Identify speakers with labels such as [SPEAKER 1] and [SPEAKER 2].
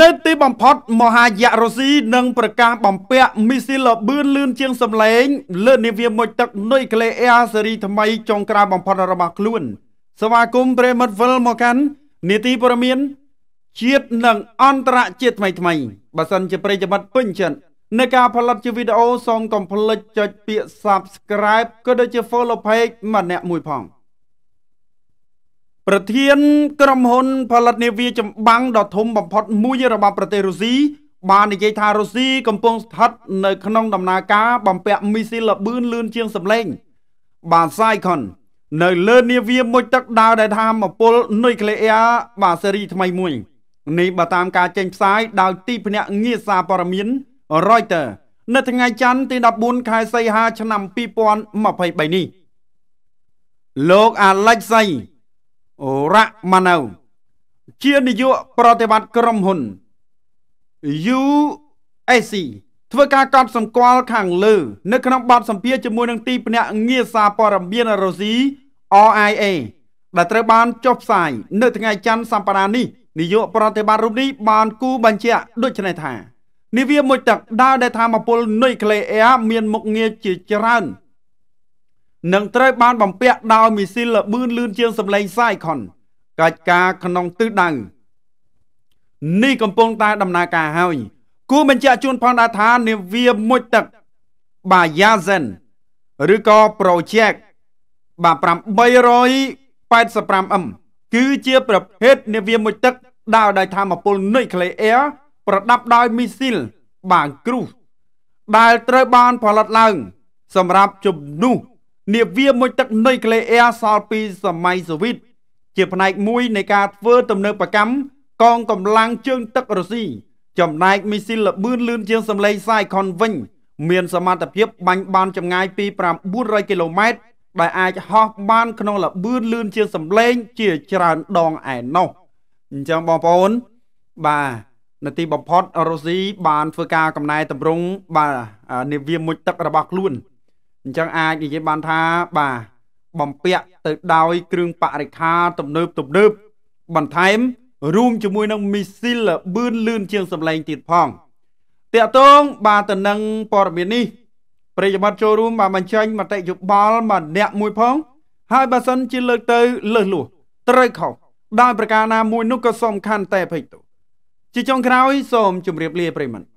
[SPEAKER 1] នៅទីបំផុតមហាយៈរុស្ស៊ីនឹងប្រកាសបំពាក់មីស៊ីលបឿនលឿនជាងសម្លេងលើនាវាមុជទឹកនុយក្លេអ៊ែរស៊េរីថ្មីចុងក្រោយបំផុតរបស់ខ្លួនសមាគមព្រេមិតវិលមកកាន់នីតិព័រមាន ជាតិនិងអន្តរជាតិថ្មីថ្មីបើសិនជាប្រិយមិត្តពេញចិត្តនៃការផលិតជាវីដេអូសូមកុំភ្លេចចុចពាក្យ Subscribe ក៏ដូចជា Follow Page ម្នាក់មួយផងប្រធាន ក្រុមហ៊ុនផលិតនាវាចម្បាំងដ៏ធំបំផុតមួយរបស់ប្រទេសរុស្ស៊ីបាននិយាយថារុស្ស៊ីកំពុងស្ថិតនៅក្នុងដំណើរការបំពាក់ មីស៊ីលល្បឿនលឿនជាងសម្លេងបាទសៃខុននៅលើនាវាមួយទឹកដើរដែលថាមពលនុយក្លេអ៊ែរបាទសេរីថ្មីមួយ នេះបើតាមការចេញផ្សាយដោយទីភ្នាក់ងារសារព័ត៌មាន Reuters នៅថ្ងៃច័ន្ទទី14ខែសីហាឆ្នាំ2023នេះលោកអាឡិចសៃរៈម៉ាណៅជានាយកប្រតិបត្តិក្រុមហ៊ុន USC ធ្វើការកត់សម្គាល់ខាងលើនៅក្នុងបទសម្ភាសជាមួយនឹងទីភ្នាក់ងារសារព័ត៌មានរុស្ស៊ី RIA ដែលត្រូវបានចុះផ្សាយនៅថ្ងៃច័ន្ទសប្តាហ៍នេះនាយកប្រតិបត្តិរូបនេះបានគូបញ្ជាក់ដូចនេះថានាវាមួយទឹកដើរដែលថាមពលនុយក្លេអ៊ែរមានមុខងារជាច្រើននិងត្រូវបានបំពាក់ដោយមីស៊ីលល្បឿនលឿនជាងសម្លេងសាយខុនកិច្ចការក្នុងទិសដៅនេះកំពុងតែដំណើរការហើយគូបញ្ជាក់ជូនផងដែរថានាវាមុជទឹកបាយ៉ាសិនឬក៏ project បាទ 885m គឺជា ប្រភេទនាវាមុជទឹកដើរដោយធម្មពលនុយក្លេអ៊ែរប្រដាប់ដោយមីស៊ីលបាគ្រូសដែលត្រូវបានផលិតឡើង សម្រាប់ជំនួសនាវាមុជទឹកនុយក្លេអ៊ែរសល់ពីសម័យសូវៀតជាផ្នែកមួយនៃការធ្វើទំនើបកម្មកងកម្លាំងជើងទឹករុស្ស៊ីចំណែកមីស៊ីលល្បឿនលឿនជាងសម្លេងសាយខុនវិញ មានសមត្ថភាពបាញ់បានចម្ងាយពី900គីឡូម៉ែត្រដែលអាចហោះបាន ក្នុងល្បឿនលឿនជាងសម្លេង ជាច្រើនដងឯណោះអញ្ចឹងបងប្អូន បាទនៅទីបំផុតរុស្ស៊ីបានធ្វើការកំណែតម្រង់បាទនាវាមុជទឹករបស់ខ្លួនអញ្ចឹងអាចនិយាយបានថាបាទបំពាក់ទៅដោយគ្រឿងបរិខាទំនើបទំនើប បន្ថែមរួមជាមួយនឹងមីស៊ីលបឿនលឿនជាងសម្លេងទៀតផងតកតងបាទទៅនឹងព័ត៌មាននេះ ប្រិយមិត្តចូលរួមបាទបញ្ចេញមតិយោបល់មកអ្នកមួយផង ហើយបើសិនជាលើកទៅ លើសលួសត្រូវខុសដោយប្រការណាមួយនោះក៏សំខាន់តែភិចទៅជាចុងក្រោយសូមជម្រាបលាប្រិយមិត្ត